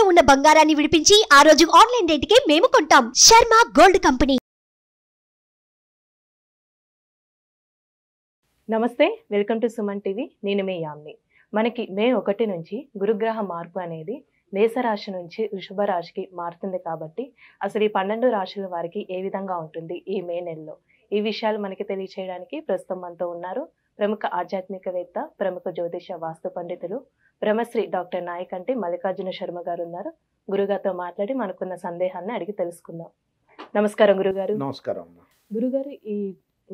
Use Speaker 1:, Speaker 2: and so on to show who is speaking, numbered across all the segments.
Speaker 1: తాకట్టులో ఉన్న బంగారాన్ని విడిపించి ఆ రోజు ఆన్లైన్ కి మేము కొంటాం శర్మ గోల్డ్ కంపెనీ నమస్తే వెల్కమ్ టు సుమన్ టీవీ నేను మీ యామ్ని మనకి మే ఒకటి నుంచి గురుగ్రహ మార్పు అనేది మేషరాశి నుంచి వృషభ రాశికి మారుతుంది కాబట్టి అసలు ఈ పన్నెండు రాశుల వారికి ఏ విధంగా ఉంటుంది ఈ మే నెలలో ఈ విషయాలు మనకి తెలియచేయడానికి ప్రస్తుతం మనతో ఉన్నారు ప్రముఖ ఆధ్యాత్మికవేత్త ప్రముఖ జ్యోతిష వాస్తు పండితులు బ్రహ్మశ్రీ డాక్టర్ నాయక్ అంటే మల్లికార్జున శర్మ గారు ఉన్నారు గురుగారితో మాట్లాడి మనకున్న సందేహాన్ని అడిగి తెలుసుకుందాం నమస్కారం గురుగారు నమస్కారం గురుగారు ఈ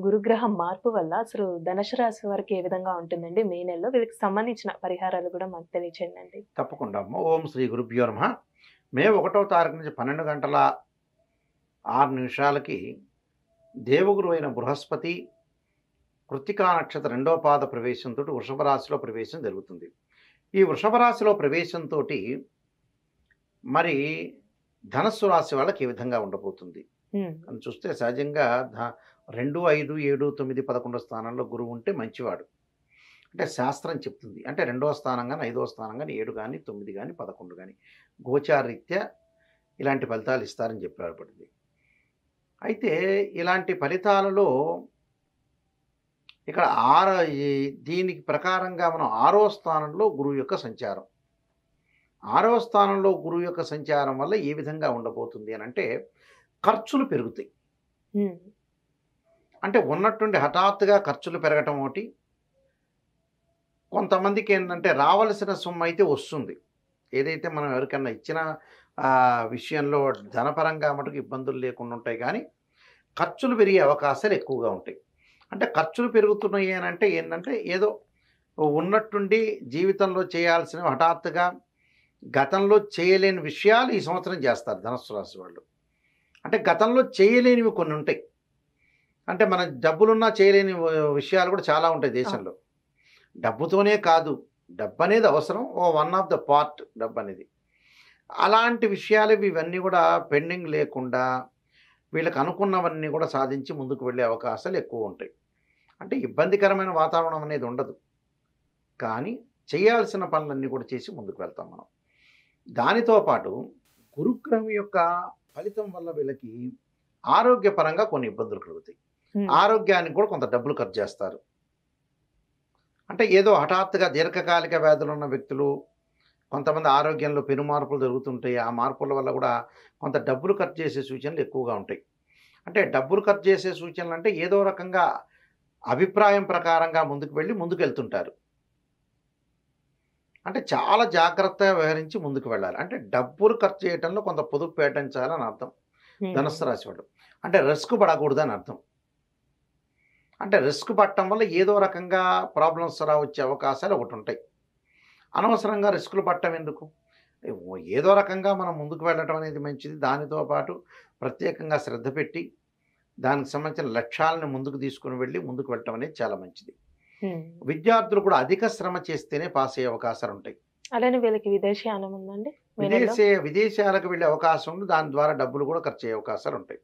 Speaker 1: గురుగ్రహం మార్పు వల్ల అసలు ధనుసు రాశి వారికి ఏ విధంగా ఉంటుందండి మే నెలలో వీళ్ళకి సంబంధించిన పరిహారాలు కూడా మాకు తెలియచేయండి అండి తప్పకుండా ఓం శ్రీ గురుభ్యో నమ మే ఒకటో తారీఖు నుంచి పన్నెండు గంటల ఆరు నిమిషాలకి దేవగురు అయిన బృహస్పతి కృత్తికా నక్షత్ర రెండో పాద ప్రవేశంతో వృషభ రాశిలో ప్రవేశం జరుగుతుంది ఈ వృషభ రాశిలో ప్రవేశంతో మరి ధనస్సు రాశి వాళ్ళకి ఏ విధంగా ఉండబోతుంది అని చూస్తే సహజంగా రెండు ఐదు ఏడు తొమ్మిది పదకొండో స్థానంలో గురువు ఉంటే మంచివాడు అంటే శాస్త్రం చెప్తుంది అంటే రెండవ స్థానం కానీ ఐదవ స్థానం కానీ ఏడు కానీ తొమ్మిది కానీ పదకొండు కానీ గోచారీత్యా ఇలాంటి ఫలితాలు ఇస్తారని చెప్పబడింది అయితే ఇలాంటి ఫలితాలలో ఇక్కడ ఆర దీనికి ప్రకారంగా మనం ఆరో స్థానంలో గురువు యొక్క సంచారం ఆరో స్థానంలో గురువు యొక్క సంచారం వల్ల ఏ విధంగా ఉండబోతుంది అని అంటే ఖర్చులు పెరుగుతాయి అంటే ఉన్నట్టుండి హఠాత్తుగా ఖర్చులు పెరగటం ఒకటి కొంతమందికి ఏంటంటే రావలసిన సొమ్ము అయితే వస్తుంది ఏదైతే మనం ఎవరికన్నా ఇచ్చిన విషయంలో ధనపరంగా మటుకు ఇబ్బందులు లేకుండా ఉంటాయి కానీ ఖర్చులు పెరిగే అవకాశాలు ఎక్కువగా ఉంటాయి అంటే ఖర్చులు పెరుగుతున్నాయి అని అంటే ఏంటంటే ఏదో ఉన్నట్టుండి జీవితంలో చేయాల్సినవి హఠాత్తుగా గతంలో చేయలేని విషయాలు ఈ సంవత్సరం చేస్తారు ధనస్సు రాశి వాళ్ళు అంటే గతంలో చేయలేనివి కొన్ని ఉంటాయి అంటే మన డబ్బులున్నా చేయలేని విషయాలు కూడా చాలా ఉంటాయి దేశంలో డబ్బుతోనే కాదు డబ్బు అనేది అవసరం ఓ వన్ ఆఫ్ ద పార్ట్ డబ్బు అనేది అలాంటి విషయాలు ఇవన్నీ కూడా పెండింగ్ లేకుండా వీళ్ళకి అనుకున్నవన్నీ కూడా సాధించి ముందుకు వెళ్ళే అవకాశాలు ఎక్కువ ఉంటాయి అంటే ఇబ్బందికరమైన వాతావరణం అనేది ఉండదు కానీ చేయాల్సిన పనులన్నీ కూడా చేసి ముందుకు వెళ్తాం మనం దానితో పాటు గురుగ్రహం యొక్క ఫలితం వల్ల వీళ్ళకి ఆరోగ్యపరంగా కొన్ని ఇబ్బందులు కలుగుతాయి ఆరోగ్యానికి కూడా కొంత డబ్బులు ఖర్చు చేస్తారు అంటే ఏదో హఠాత్తుగా దీర్ఘకాలిక వ్యాధులు ఉన్న వ్యక్తులు కొంతమంది ఆరోగ్యంలో పెను మార్పులు జరుగుతుంటాయి ఆ మార్పుల వల్ల కూడా కొంత డబ్బులు ఖర్చు చేసే సూచనలు ఎక్కువగా ఉంటాయి అంటే డబ్బులు ఖర్చు చేసే సూచనలు అంటే ఏదో రకంగా అభిప్రాయం ప్రకారంగా ముందుకు వెళ్ళి ముందుకు వెళ్తుంటారు అంటే చాలా జాగ్రత్తగా వ్యవహరించి ముందుకు వెళ్ళాలి అంటే డబ్బులు ఖర్చు చేయడంలో కొంత పొదుపు పేటించాలని అర్థం ధనస్సు రాశి వాళ్ళు అంటే రిస్క్ పడకూడదని అర్థం అంటే రిస్క్ పట్టడం వల్ల ఏదో రకంగా ప్రాబ్లమ్స్ రావచ్చే అవకాశాలు ఒకటి ఉంటాయి అనవసరంగా రిస్కులు పట్టడం ఎందుకు ఏదో రకంగా మనం ముందుకు వెళ్ళడం అనేది మంచిది దానితో పాటు ప్రత్యేకంగా శ్రద్ధ పెట్టి దానికి సంబంధించిన లక్ష్యాలను ముందుకు తీసుకుని వెళ్ళి ముందుకు వెళ్ళటం అనేది చాలా మంచిది విద్యార్థులు కూడా అధిక శ్రమ చేస్తేనే పాస్ అయ్యే అవకాశాలు ఉంటాయి అలానే వీళ్ళకి విదేశీయానం ఉందండి విదేశీ విదేశాలకు వెళ్ళే అవకాశం ఉంది దాని ద్వారా డబ్బులు కూడా ఖర్చు అయ్యే అవకాశాలు ఉంటాయి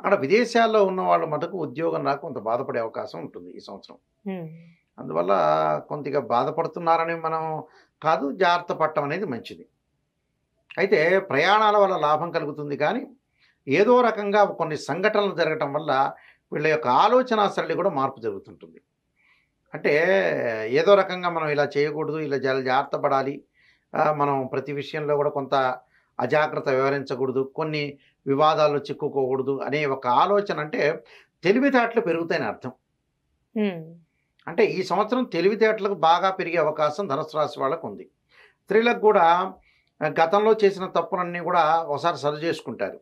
Speaker 1: అక్కడ విదేశాల్లో ఉన్న వాళ్ళు మటుకు ఉద్యోగం రాక కొంత బాధపడే అవకాశం ఉంటుంది ఈ సంవత్సరం అందువల్ల కొద్దిగా బాధపడుతున్నారని మనం కాదు జాగ్రత్త పట్టడం అనేది మంచిది అయితే ప్రయాణాల వల్ల లాభం కలుగుతుంది కానీ ఏదో రకంగా కొన్ని సంఘటనలు జరగటం వల్ల వీళ్ళ యొక్క ఆలోచన సరళి కూడా మార్పు జరుగుతుంటుంది అంటే ఏదో రకంగా మనం ఇలా చేయకూడదు ఇలా జాగ్రత్త పడాలి మనం ప్రతి విషయంలో కూడా కొంత అజాగ్రత్త వివరించకూడదు కొన్ని వివాదాల్లో చిక్కుకోకూడదు అనే ఒక ఆలోచన అంటే తెలివితేటలు పెరుగుతాయని అర్థం అంటే ఈ సంవత్సరం తెలివితేటలకు బాగా పెరిగే అవకాశం ధనుసు రాశి వాళ్ళకు ఉంది స్త్రీలకు కూడా గతంలో చేసిన తప్పులన్నీ కూడా ఒకసారి సరి చేసుకుంటారు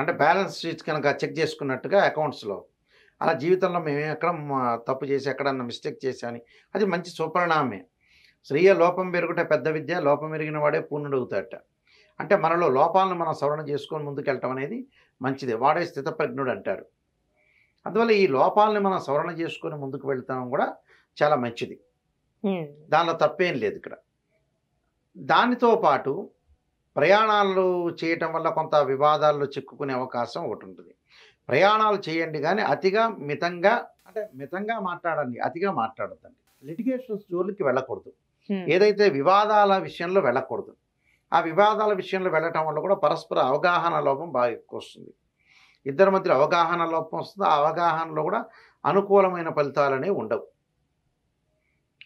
Speaker 1: అంటే బ్యాలెన్స్ షీట్స్ కనుక చెక్ చేసుకున్నట్టుగా అకౌంట్స్లో అలా జీవితంలో మేము ఎక్కడ తప్పు చేసి ఎక్కడన్నా మిస్టేక్ చేశామని అది మంచి సుపరిణామే స్త్రీయ లోపం పెరుగుట పెద్ద విద్య లోపం పెరిగిన వాడే పూర్ణుడవుతాడట అంటే మనలో లోపాలను మనం సవరణ చేసుకొని ముందుకెళ్ళటం అనేది మంచిది వాడే స్థితప్రజ్ఞుడు అంటారు అందువల్ల ఈ లోపాలని మనం సవరణ చేసుకొని ముందుకు వెళ్తాం కూడా చాలా మంచిది దానిలో తప్పేం లేదు ఇక్కడ దానితో పాటు ప్రయాణాలు చేయటం వల్ల కొంత వివాదాల్లో చిక్కుకునే అవకాశం ఒకటి ఉంటుంది ప్రయాణాలు చేయండి కానీ అతిగా మితంగా అంటే మితంగా మాట్లాడండి అతిగా మాట్లాడద్దండి లిటిగేషన్స్ జోలికి వెళ్ళకూడదు ఏదైతే వివాదాల విషయంలో వెళ్ళకూడదు ఆ వివాదాల విషయంలో వెళ్ళటం వల్ల కూడా పరస్పర అవగాహన లోపం బాగా ఎక్కువ వస్తుంది ఇద్దరి మధ్య అవగాహన లోపం వస్తుంది ఆ అవగాహనలో కూడా అనుకూలమైన ఫలితాలనే ఉండవు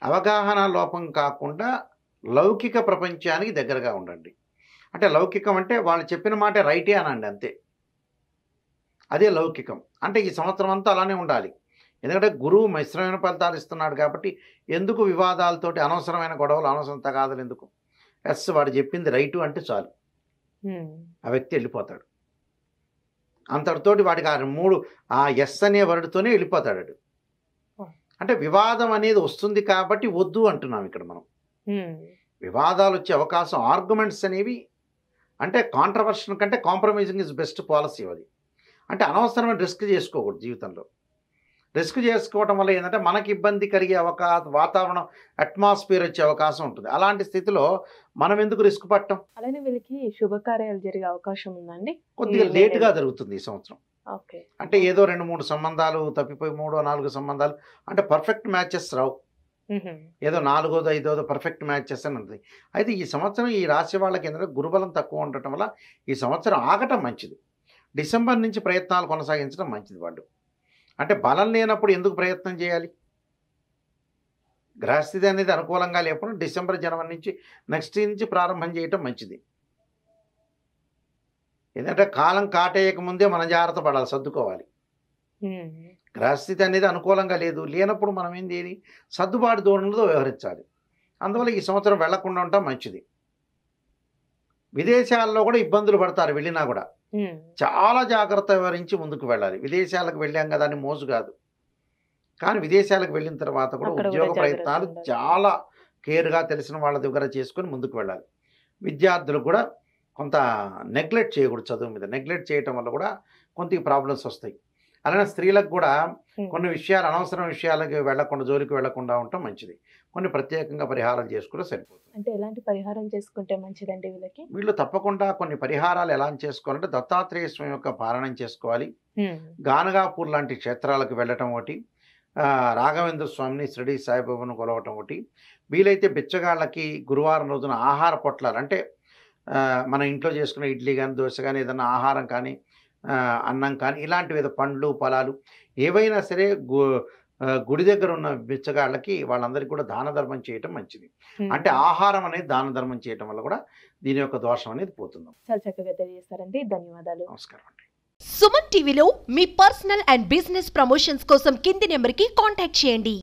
Speaker 1: అవగాహన లోపం కాకుండా లౌకిక ప్రపంచానికి దగ్గరగా ఉండండి అంటే లౌకికం అంటే వాళ్ళు చెప్పిన మాట రైటే అనండి అంతే అదే లౌకికం అంటే ఈ సంవత్సరం అంతా అలానే ఉండాలి ఎందుకంటే గురువు మిశ్రమైన ఫలితాలు ఇస్తున్నాడు కాబట్టి ఎందుకు వివాదాలతోటి అనవసరమైన గొడవలు అనవసరం తగాదలు ఎందుకు ఎస్ వాడు చెప్పింది రైటు అంటే చాలు ఆ వ్యక్తి వెళ్ళిపోతాడు అంతటితోటి వాడికి ఆ మూడు ఆ ఎస్ అనే వర్డ్తోనే వెళ్ళిపోతాడు అంటే వివాదం అనేది వస్తుంది కాబట్టి వద్దు అంటున్నాం ఇక్కడ మనం వివాదాలు వచ్చే అవకాశం ఆర్గ్యుమెంట్స్ అనేవి అంటే కాంట్రవర్షన్ కంటే కాంప్రమైజింగ్ ఇస్ బెస్ట్ పాలసీ అది అంటే అనవసరమైన రిస్క్ చేసుకోకూడదు జీవితంలో రిస్క్ చేసుకోవడం వల్ల ఏంటంటే మనకి ఇబ్బంది కలిగే అవకాశం వాతావరణం అట్మాస్ఫియర్ వచ్చే అవకాశం ఉంటుంది అలాంటి స్థితిలో మనం ఎందుకు రిస్క్ పట్టం అలానే వీళ్ళకి శుభకార్యాలు జరిగే అవకాశం ఉందండి కొద్దిగా గా జరుగుతుంది ఈ సంవత్సరం అంటే ఏదో రెండు మూడు సంబంధాలు తప్పిపోయి మూడో నాలుగు సంబంధాలు అంటే పర్ఫెక్ట్ మ్యాచెస్ రావు ఏదో నాలుగోదో ఐదోదో పర్ఫెక్ట్ మ్యాచెస్ అని ఉంటుంది అయితే ఈ సంవత్సరం ఈ రాశి వాళ్ళకి ఏంటంటే గురుబలం తక్కువ ఉండటం వల్ల ఈ సంవత్సరం ఆగటం మంచిది డిసెంబర్ నుంచి ప్రయత్నాలు కొనసాగించడం మంచిది వాళ్ళు అంటే బలం లేనప్పుడు ఎందుకు ప్రయత్నం చేయాలి గ్రహస్థితి అనేది అనుకూలంగా లేకుండా డిసెంబర్ జనవరి నుంచి నెక్స్ట్ నుంచి ప్రారంభం చేయటం మంచిది ఎందుకంటే కాలం కాటేయక ముందే మనం జాగ్రత్త పడాలి సర్దుకోవాలి గ్రహస్థితి అనేది అనుకూలంగా లేదు లేనప్పుడు మనం ఏం చేయాలి సర్దుబాటు ధోరణితో వ్యవహరించాలి అందువల్ల ఈ సంవత్సరం వెళ్లకుండా ఉండటం మంచిది విదేశాల్లో కూడా ఇబ్బందులు పడతారు వెళ్ళినా కూడా చాలా జాగ్రత్త వివరించి ముందుకు వెళ్ళాలి విదేశాలకు వెళ్ళాం కదా అని మోజు కాదు కానీ విదేశాలకు వెళ్ళిన తర్వాత కూడా ఉద్యోగ ప్రయత్నాలు చాలా కేర్గా తెలిసిన వాళ్ళ దగ్గర చేసుకుని ముందుకు వెళ్ళాలి విద్యార్థులు కూడా కొంత నెగ్లెక్ట్ చేయకూడదు చదువు మీద నెగ్లెక్ట్ చేయటం వల్ల కూడా కొంత ప్రాబ్లమ్స్ వస్తాయి అలానే స్త్రీలకు కూడా కొన్ని విషయాలు అనవసరం విషయాలకి వెళ్లకుండా జోలికి వెళ్లకుండా ఉండటం మంచిది కొన్ని ప్రత్యేకంగా పరిహారాలు చేసుకుంటే సరిపోతుంది అంటే ఎలాంటి పరిహారం చేసుకుంటే మంచిదండి వీళ్ళకి వీళ్ళు తప్పకుండా కొన్ని పరిహారాలు ఎలా చేసుకోవాలంటే దత్తాత్రేయ స్వామి యొక్క పారాయణం చేసుకోవాలి గానగాపూర్ లాంటి క్షేత్రాలకు వెళ్ళటం ఒకటి రాఘవేంద్ర స్వామిని షిరిడి సాయిబాబును కొలవటం ఒకటి వీలైతే బిచ్చగాళ్ళకి గురువారం రోజున ఆహార పొట్లాలు అంటే మన ఇంట్లో చేసుకునే ఇడ్లీ కానీ దోశ కానీ ఏదైనా ఆహారం కానీ అన్నం కానీ ఇలాంటివి ఏదో పండ్లు ఫలాలు ఏవైనా సరే గుడి దగ్గర ఉన్న బిచ్చగాళ్ళకి వాళ్ళందరికీ కూడా దాన ధర్మం చేయటం మంచిది అంటే ఆహారం అనేది దాన ధర్మం చేయటం వల్ల కూడా దీని యొక్క దోషం అనేది పోతుంది చాలా చక్కగా తెలియజేస్తారండి ధన్యవాదాలు నమస్కారం అండి సుమన్ టీవీలో మీ పర్సనల్ అండ్ బిజినెస్ ప్రమోషన్స్ కోసం కింది నెంబర్కి కాంటాక్ట్ చేయండి